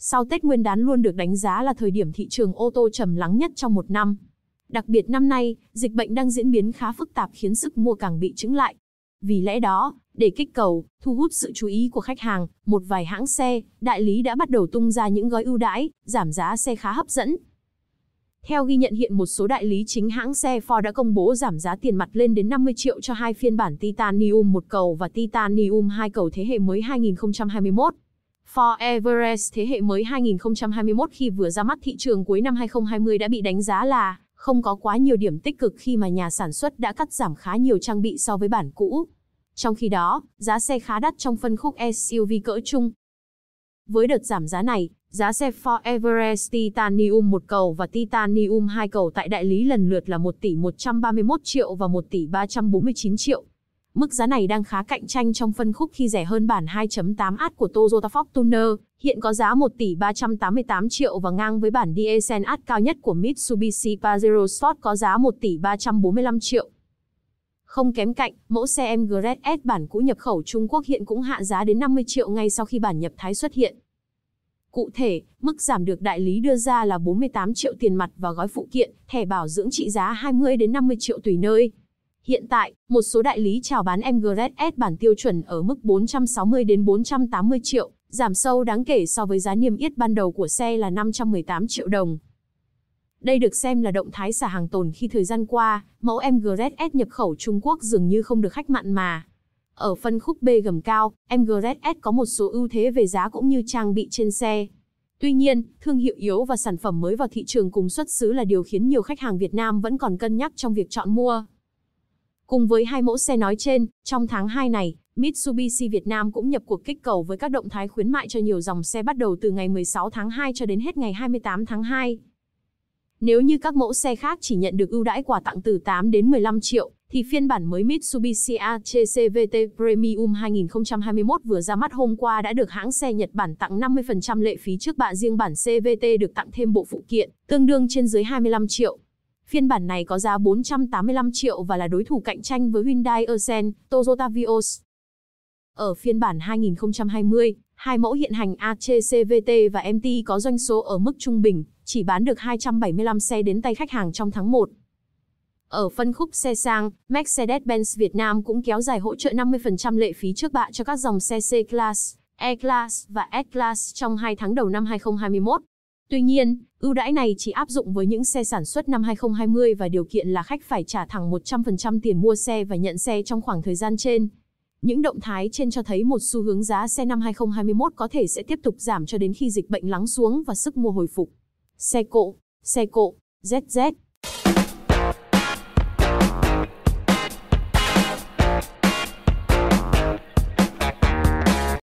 Sau Tết Nguyên đán luôn được đánh giá là thời điểm thị trường ô tô trầm lắng nhất trong một năm. Đặc biệt năm nay, dịch bệnh đang diễn biến khá phức tạp khiến sức mua càng bị chững lại. Vì lẽ đó, để kích cầu, thu hút sự chú ý của khách hàng, một vài hãng xe, đại lý đã bắt đầu tung ra những gói ưu đãi, giảm giá xe khá hấp dẫn. Theo ghi nhận hiện một số đại lý chính hãng xe Ford đã công bố giảm giá tiền mặt lên đến 50 triệu cho hai phiên bản Titanium một cầu và Titanium hai cầu thế hệ mới 2021. Ford Everest thế hệ mới 2021 khi vừa ra mắt thị trường cuối năm 2020 đã bị đánh giá là không có quá nhiều điểm tích cực khi mà nhà sản xuất đã cắt giảm khá nhiều trang bị so với bản cũ. Trong khi đó, giá xe khá đắt trong phân khúc SUV cỡ trung. Với đợt giảm giá này, giá xe Ford Everest Titanium 1 cầu và Titanium 2 cầu tại đại lý lần lượt là 1 tỷ 131 triệu và 1 tỷ 349 triệu. Mức giá này đang khá cạnh tranh trong phân khúc khi rẻ hơn bản 2.8 AT của Toyota Fortuner, hiện có giá 1 tỷ 388 triệu và ngang với bản diesel AT cao nhất của Mitsubishi Pajero Sport có giá 1 tỷ 345 triệu. Không kém cạnh, mẫu xe Emgrade S bản cũ nhập khẩu Trung Quốc hiện cũng hạ giá đến 50 triệu ngay sau khi bản nhập Thái xuất hiện. Cụ thể, mức giảm được đại lý đưa ra là 48 triệu tiền mặt và gói phụ kiện, thẻ bảo dưỡng trị giá 20 đến 50 triệu tùy nơi. Hiện tại, một số đại lý chào bán em Grade S bản tiêu chuẩn ở mức 460 đến 480 triệu, giảm sâu đáng kể so với giá niêm yết ban đầu của xe là 518 triệu đồng. Đây được xem là động thái xả hàng tồn khi thời gian qua, mẫu em Grade S nhập khẩu Trung Quốc dường như không được khách mặn mà. Ở phân khúc B gầm cao, em Grade S có một số ưu thế về giá cũng như trang bị trên xe. Tuy nhiên, thương hiệu yếu và sản phẩm mới vào thị trường cùng xuất xứ là điều khiến nhiều khách hàng Việt Nam vẫn còn cân nhắc trong việc chọn mua. Cùng với hai mẫu xe nói trên, trong tháng 2 này, Mitsubishi Việt Nam cũng nhập cuộc kích cầu với các động thái khuyến mại cho nhiều dòng xe bắt đầu từ ngày 16 tháng 2 cho đến hết ngày 28 tháng 2. Nếu như các mẫu xe khác chỉ nhận được ưu đãi quà tặng từ 8 đến 15 triệu, thì phiên bản mới Mitsubishi ACCVT Premium 2021 vừa ra mắt hôm qua đã được hãng xe Nhật Bản tặng 50% lệ phí trước bạ riêng bản CVT được tặng thêm bộ phụ kiện, tương đương trên dưới 25 triệu. Phiên bản này có giá 485 triệu và là đối thủ cạnh tranh với Hyundai Accent, Toyota Vios. Ở phiên bản 2020, hai mẫu hiện hành ACCVT và MT có doanh số ở mức trung bình, chỉ bán được 275 xe đến tay khách hàng trong tháng 1. Ở phân khúc xe sang, Mercedes-Benz Việt Nam cũng kéo dài hỗ trợ 50% lệ phí trước bạ cho các dòng xe C-Class, E-Class và S-Class trong 2 tháng đầu năm 2021. Tuy nhiên, ưu đãi này chỉ áp dụng với những xe sản xuất năm 2020 và điều kiện là khách phải trả thẳng 100% tiền mua xe và nhận xe trong khoảng thời gian trên. Những động thái trên cho thấy một xu hướng giá xe năm 2021 có thể sẽ tiếp tục giảm cho đến khi dịch bệnh lắng xuống và sức mua hồi phục. Xe cộ, xe cộ, ZZ.